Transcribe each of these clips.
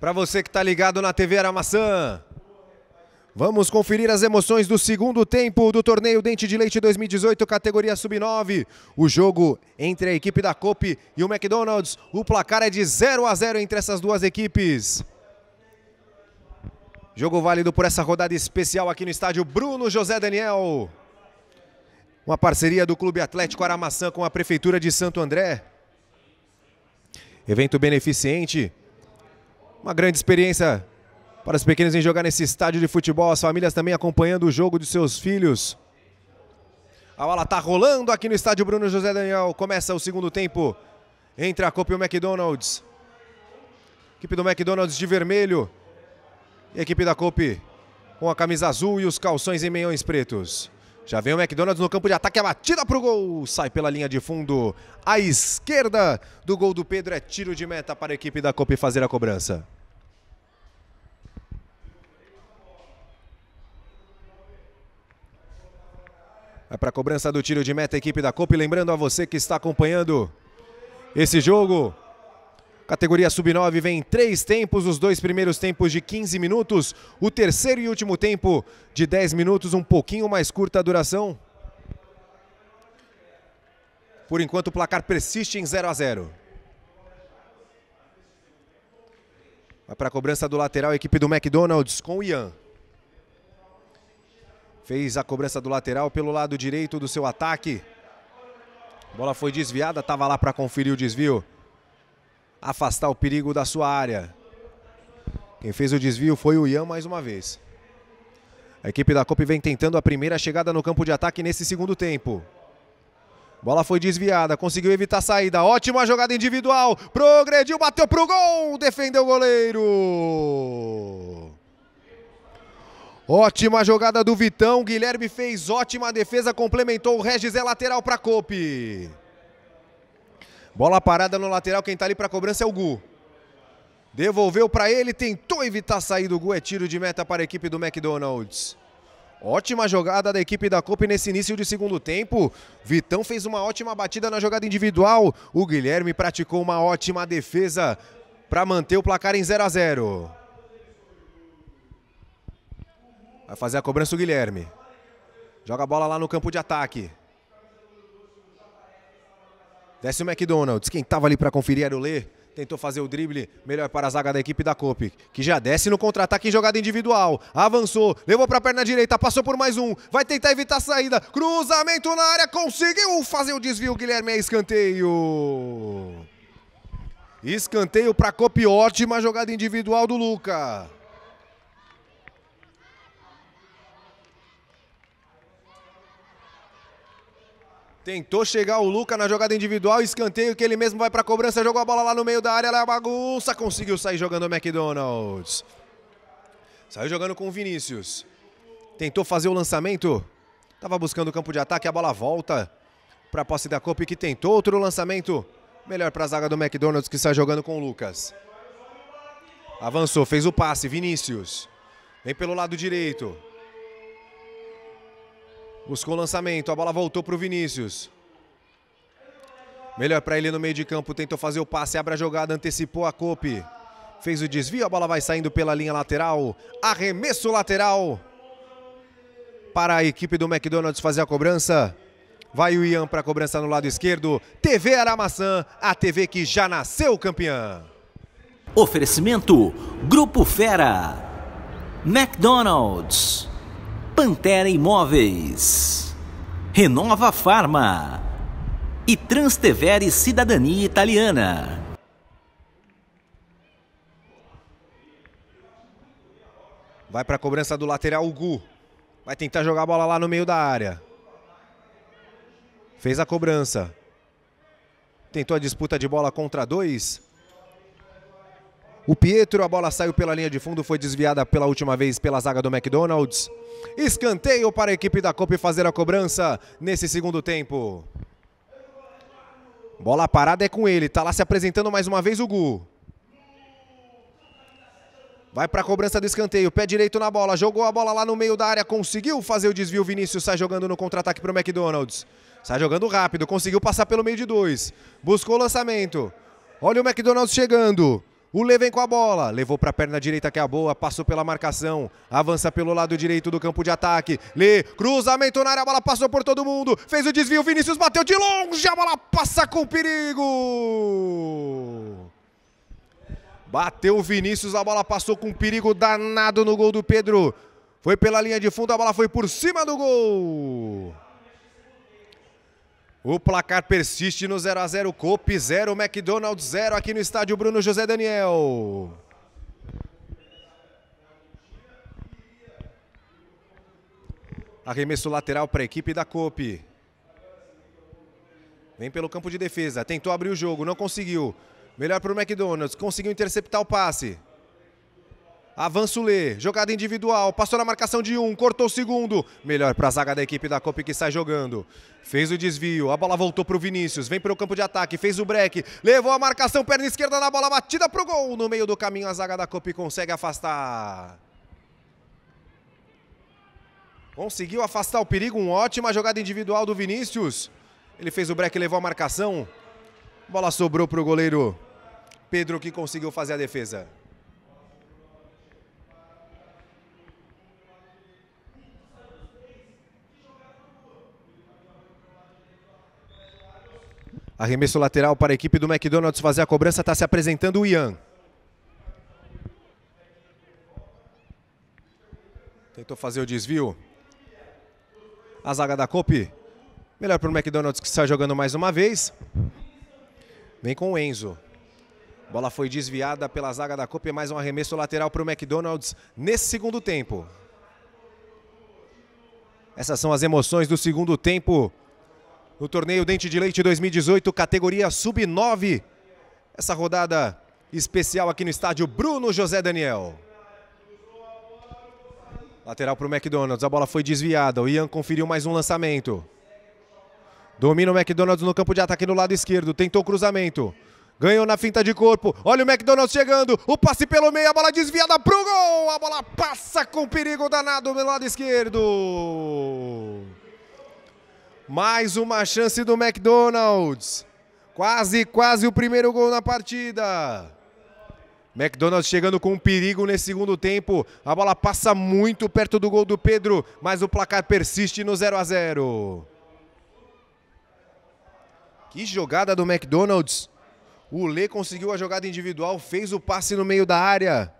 Para você que está ligado na TV Aramaçã. Vamos conferir as emoções do segundo tempo do torneio Dente de Leite 2018, categoria Sub-9. O jogo entre a equipe da Cope e o McDonald's. O placar é de 0 a 0 entre essas duas equipes. Jogo válido por essa rodada especial aqui no estádio Bruno José Daniel. Uma parceria do Clube Atlético Aramaçã com a Prefeitura de Santo André. Evento beneficente uma grande experiência para os pequenos em jogar nesse estádio de futebol, as famílias também acompanhando o jogo de seus filhos. A bola está rolando aqui no estádio Bruno José Daniel. Começa o segundo tempo entre a Copa e o McDonald's. Equipe do McDonald's de vermelho. E a equipe da Copa com a camisa azul e os calções em meiões pretos. Já vem o McDonald's no campo de ataque, a batida para o gol. Sai pela linha de fundo à esquerda do gol do Pedro. É tiro de meta para a equipe da Copa fazer a cobrança. Vai para a cobrança do tiro de meta a equipe da Copa. Lembrando a você que está acompanhando esse jogo Categoria Sub-9 vem em três tempos, os dois primeiros tempos de 15 minutos, o terceiro e último tempo de 10 minutos, um pouquinho mais curta a duração. Por enquanto o placar persiste em 0 a 0. Vai para a cobrança do lateral a equipe do McDonald's com o Ian. Fez a cobrança do lateral pelo lado direito do seu ataque. A bola foi desviada, estava lá para conferir o desvio afastar o perigo da sua área. Quem fez o desvio foi o Ian mais uma vez. A equipe da Copa vem tentando a primeira chegada no campo de ataque nesse segundo tempo. Bola foi desviada, conseguiu evitar a saída. Ótima jogada individual. Progrediu, bateu pro gol. Defendeu o goleiro. Ótima jogada do Vitão. Guilherme fez ótima defesa, complementou o Regis, é lateral para a Copa. Bola parada no lateral, quem tá ali pra cobrança é o Gu. Devolveu para ele, tentou evitar sair do Gu, é tiro de meta para a equipe do McDonald's. Ótima jogada da equipe da Copa nesse início de segundo tempo. Vitão fez uma ótima batida na jogada individual. O Guilherme praticou uma ótima defesa para manter o placar em 0 a 0. Vai fazer a cobrança o Guilherme. Joga a bola lá no campo de ataque. Desce o McDonald's. Quem estava ali para conferir era o Lê. Tentou fazer o drible, melhor para a zaga da equipe da Cope, que já desce no contra-ataque em jogada individual. Avançou, levou para a perna direita, passou por mais um, vai tentar evitar a saída. Cruzamento na área, conseguiu fazer o desvio, Guilherme, é escanteio. Escanteio para a Cope, ótima jogada individual do Luca. Tentou chegar o Luca na jogada individual, escanteio que ele mesmo vai para a cobrança, jogou a bola lá no meio da área, Ela é bagunça, conseguiu sair jogando o McDonald's. Saiu jogando com o Vinícius. Tentou fazer o lançamento, estava buscando o campo de ataque, a bola volta para a posse da Copa que tentou outro lançamento. Melhor para a zaga do McDonald's que sai jogando com o Lucas. Avançou, fez o passe, Vinícius. Vem pelo lado direito. Buscou o lançamento, a bola voltou para o Vinícius. Melhor para ele no meio de campo, tentou fazer o passe, abre a jogada, antecipou a Cope. Fez o desvio, a bola vai saindo pela linha lateral. Arremesso lateral para a equipe do McDonald's fazer a cobrança. Vai o Ian para a cobrança no lado esquerdo. TV Aramaçã, a TV que já nasceu campeã. Oferecimento Grupo Fera. McDonald's. Pantera Imóveis, Renova Farma e Transtevere Cidadania Italiana. Vai para a cobrança do lateral Gu. Vai tentar jogar a bola lá no meio da área. Fez a cobrança. Tentou a disputa de bola contra dois. O Pietro, a bola saiu pela linha de fundo, foi desviada pela última vez pela zaga do McDonald's. Escanteio para a equipe da Copa fazer a cobrança nesse segundo tempo. Bola parada é com ele, tá lá se apresentando mais uma vez o Gu. Vai para a cobrança do escanteio, pé direito na bola, jogou a bola lá no meio da área, conseguiu fazer o desvio, Vinícius sai jogando no contra-ataque para o McDonald's. Sai jogando rápido, conseguiu passar pelo meio de dois, buscou o lançamento. Olha o McDonald's chegando, o Lê vem com a bola, levou para a perna direita que é a boa, passou pela marcação, avança pelo lado direito do campo de ataque. Lê, cruzamento na área, a bola passou por todo mundo, fez o desvio, Vinícius bateu de longe, a bola passa com perigo. Bateu o Vinícius, a bola passou com perigo danado no gol do Pedro. Foi pela linha de fundo, a bola foi por cima do gol. O placar persiste no 0 a 0 Cope 0 McDonald's 0 aqui no estádio Bruno José Daniel. Arremesso lateral para a equipe da Cope. Vem pelo campo de defesa, tentou abrir o jogo, não conseguiu. Melhor para o McDonald's, conseguiu interceptar o passe. Avança o Lê, jogada individual, passou na marcação de um, cortou o segundo. Melhor para a zaga da equipe da Copa que sai jogando. Fez o desvio, a bola voltou para o Vinícius, vem para o campo de ataque, fez o break, levou a marcação, perna esquerda na bola, batida para o gol. No meio do caminho, a zaga da Copa consegue afastar. Conseguiu afastar o perigo, uma ótima jogada individual do Vinícius. Ele fez o break, levou a marcação. Bola sobrou para o goleiro Pedro, que conseguiu fazer a defesa. Arremesso lateral para a equipe do McDonald's fazer a cobrança. Está se apresentando o Ian. Tentou fazer o desvio. A zaga da copa Melhor para o McDonald's que está jogando mais uma vez. Vem com o Enzo. Bola foi desviada pela zaga da Copa. e Mais um arremesso lateral para o McDonald's nesse segundo tempo. Essas são as emoções do segundo tempo no torneio Dente de Leite 2018, categoria Sub-9. Essa rodada especial aqui no estádio Bruno José Daniel. Lateral para o McDonald's, a bola foi desviada. O Ian conferiu mais um lançamento. Domina o McDonald's no campo de ataque no lado esquerdo. Tentou o cruzamento. Ganhou na finta de corpo. Olha o McDonald's chegando. O passe pelo meio. A bola desviada para o gol. A bola passa com perigo danado no lado esquerdo. Mais uma chance do McDonald's. Quase, quase o primeiro gol na partida. McDonald's chegando com um perigo nesse segundo tempo. A bola passa muito perto do gol do Pedro, mas o placar persiste no 0 a 0. Que jogada do McDonald's. O Lê conseguiu a jogada individual, fez o passe no meio da área.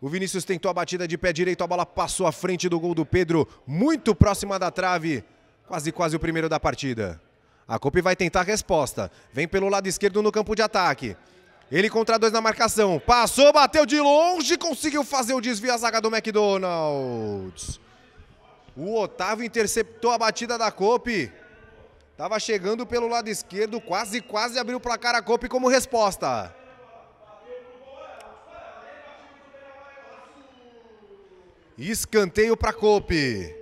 O Vinícius tentou a batida de pé direito, a bola passou à frente do gol do Pedro, muito próxima da trave. Quase, quase o primeiro da partida. A Copa vai tentar a resposta. Vem pelo lado esquerdo no campo de ataque. Ele contra dois na marcação. Passou, bateu de longe, conseguiu fazer o desvio à zaga do McDonald's. O Otávio interceptou a batida da Cope. Tava chegando pelo lado esquerdo, quase, quase abriu o placar a Cope como resposta. Escanteio para Cope.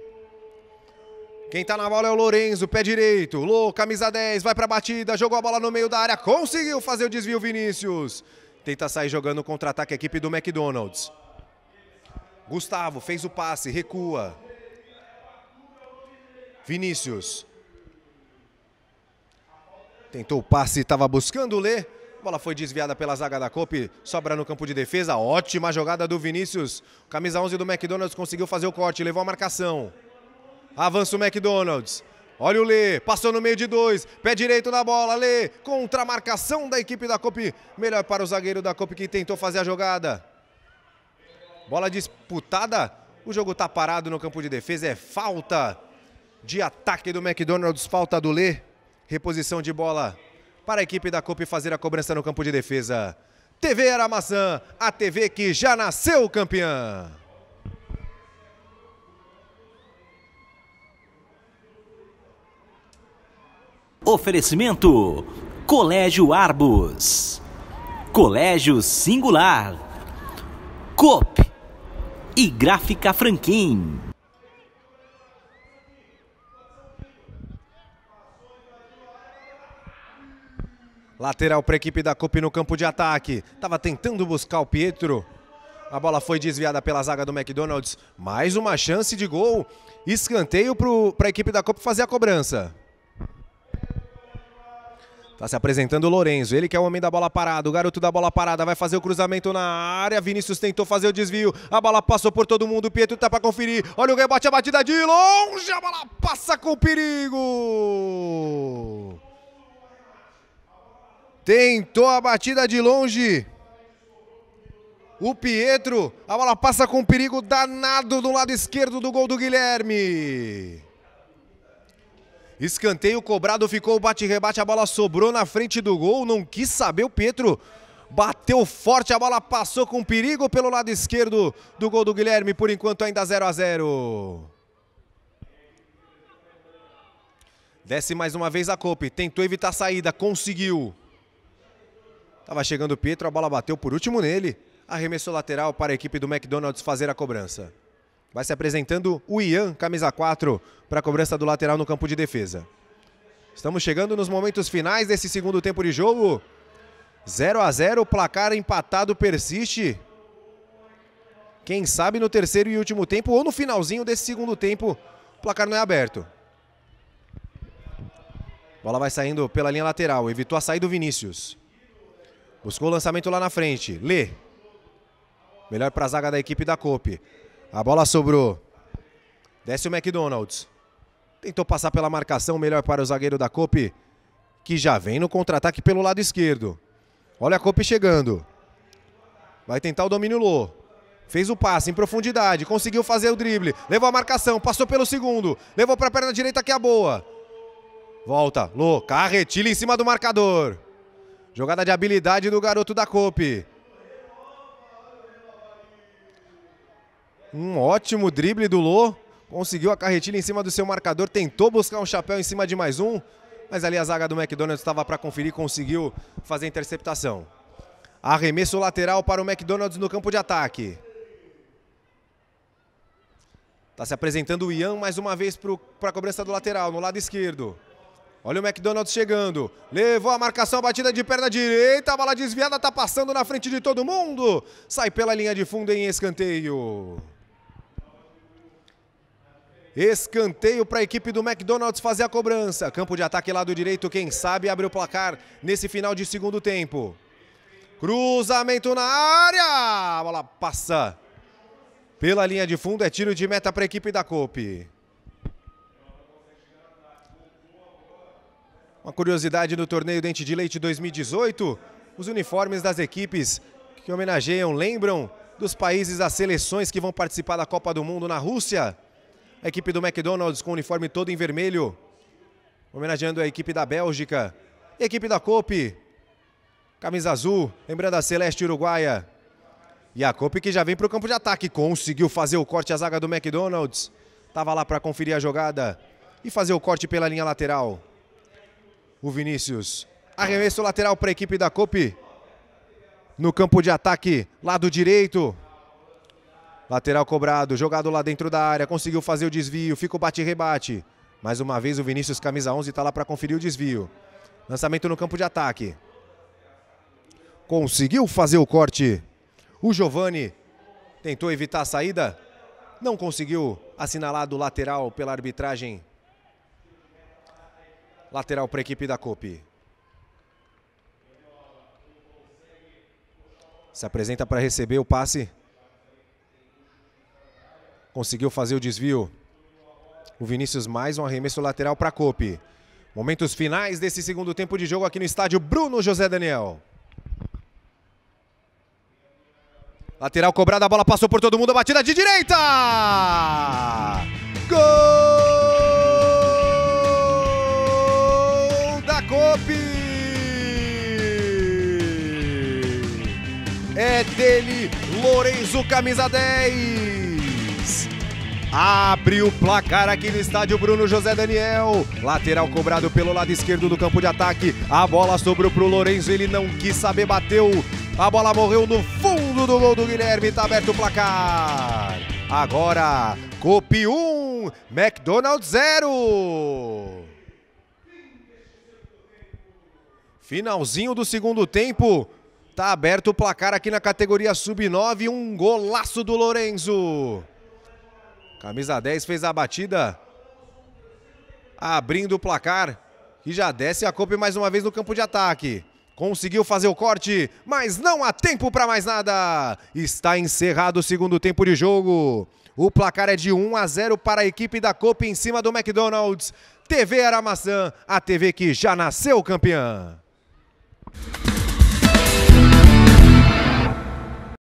Quem tá na bola é o Lourenço, pé direito. Lô, camisa 10, vai pra batida, jogou a bola no meio da área, conseguiu fazer o desvio Vinícius. Tenta sair jogando contra-ataque a equipe do McDonald's. Gustavo fez o passe, recua. Vinícius. Tentou o passe, estava buscando o Lê. A bola foi desviada pela zaga da Cope, sobra no campo de defesa. Ótima jogada do Vinícius. Camisa 11 do McDonald's conseguiu fazer o corte, levou a marcação. Avança o McDonald's. Olha o Lê, passou no meio de dois, pé direito na bola, Lê, contra a marcação da equipe da Copa. Melhor para o zagueiro da Copa que tentou fazer a jogada. Bola disputada, o jogo está parado no campo de defesa, é falta de ataque do McDonald's, falta do Lê. Reposição de bola para a equipe da Copa fazer a cobrança no campo de defesa. TV Aramaçã, a TV que já nasceu campeã. Oferecimento: Colégio Arbus, Colégio Singular, COP e Gráfica Franquim. Lateral para a equipe da COP no campo de ataque. Tava tentando buscar o Pietro. A bola foi desviada pela zaga do McDonald's. Mais uma chance de gol. Escanteio para a equipe da COP fazer a cobrança. Tá se apresentando o Lourenço, ele que é o homem da bola parada, o garoto da bola parada, vai fazer o cruzamento na área, Vinícius tentou fazer o desvio, a bola passou por todo mundo, o Pietro tá pra conferir, olha o rebote a batida de longe, a bola passa com perigo! Tentou a batida de longe, o Pietro, a bola passa com perigo danado do lado esquerdo do gol do Guilherme. Escanteio cobrado, ficou o bate-rebate, a bola sobrou na frente do gol, não quis saber o Pietro. Bateu forte, a bola passou com perigo pelo lado esquerdo do gol do Guilherme, por enquanto ainda 0 a 0. Desce mais uma vez a Cope, tentou evitar a saída, conseguiu. Tava chegando o Pietro, a bola bateu por último nele. Arremesso lateral para a equipe do McDonald's fazer a cobrança. Vai se apresentando o Ian, camisa 4, para a cobrança do lateral no campo de defesa. Estamos chegando nos momentos finais desse segundo tempo de jogo. 0 a 0, o placar empatado persiste. Quem sabe no terceiro e último tempo ou no finalzinho desse segundo tempo, o placar não é aberto. Bola vai saindo pela linha lateral, evitou a saída do Vinícius. Buscou o lançamento lá na frente, Lê. Melhor para a zaga da equipe da Cope. A bola sobrou. Desce o McDonald's. Tentou passar pela marcação, melhor para o zagueiro da Cope, que já vem no contra-ataque pelo lado esquerdo. Olha a Cope chegando. Vai tentar o domínio Lô. Fez o passe em profundidade, conseguiu fazer o drible, levou a marcação, passou pelo segundo, levou para a perna direita que é a boa. Volta, Lô, carretilha em cima do marcador. Jogada de habilidade do garoto da Cope. Um ótimo drible do Lô. Conseguiu a carretilha em cima do seu marcador. Tentou buscar um chapéu em cima de mais um. Mas ali a zaga do McDonald's estava para conferir. Conseguiu fazer a interceptação. Arremesso lateral para o McDonald's no campo de ataque. Está se apresentando o Ian mais uma vez para a cobrança do lateral, no lado esquerdo. Olha o McDonald's chegando. Levou a marcação, batida de perna direita. A bola desviada está passando na frente de todo mundo. Sai pela linha de fundo em escanteio. Escanteio para a equipe do McDonald's fazer a cobrança. Campo de ataque lado direito, quem sabe abre o placar nesse final de segundo tempo. Cruzamento na área! A bola passa pela linha de fundo, é tiro de meta para a equipe da Cope. Uma curiosidade no torneio Dente de Leite 2018, os uniformes das equipes que homenageiam, lembram dos países, das seleções que vão participar da Copa do Mundo na Rússia. A equipe do McDonald's com o uniforme todo em vermelho, homenageando a equipe da Bélgica. E a equipe da Cope, camisa azul, lembrando a Celeste Uruguaia. E a Cope que já vem para o campo de ataque, conseguiu fazer o corte à zaga do McDonald's. Estava lá para conferir a jogada e fazer o corte pela linha lateral. O Vinícius, arremesso lateral para a equipe da Cope. No campo de ataque, lado direito, Lateral cobrado, jogado lá dentro da área, conseguiu fazer o desvio, fica o bate-rebate. Mais uma vez o Vinícius, camisa 11, está lá para conferir o desvio. Lançamento no campo de ataque. Conseguiu fazer o corte. O Giovani tentou evitar a saída, não conseguiu assinalado lateral pela arbitragem. Lateral para a equipe da Copi. Se apresenta para receber o passe. Conseguiu fazer o desvio. O Vinícius mais um arremesso lateral para Cope. Momentos finais desse segundo tempo de jogo aqui no estádio Bruno José Daniel. Lateral cobrada, a bola passou por todo mundo, batida de direita! Gol da Cope! É dele, Lourenço, camisa 10! Abre o placar aqui no estádio Bruno José Daniel. Lateral cobrado pelo lado esquerdo do campo de ataque. A bola sobrou pro Lourenço, ele não quis saber, bateu. A bola morreu no fundo do gol do Guilherme. Tá aberto o placar. Agora, Copi 1, um, McDonald's 0. Finalzinho do segundo tempo. Tá aberto o placar aqui na categoria sub-9. Um golaço do Lourenço. Camisa 10 fez a batida, abrindo o placar. E já desce a Copa mais uma vez no campo de ataque. Conseguiu fazer o corte, mas não há tempo para mais nada. Está encerrado o segundo tempo de jogo. O placar é de 1 a 0 para a equipe da Copa em cima do McDonald's. TV Aramaçã, a TV que já nasceu campeã.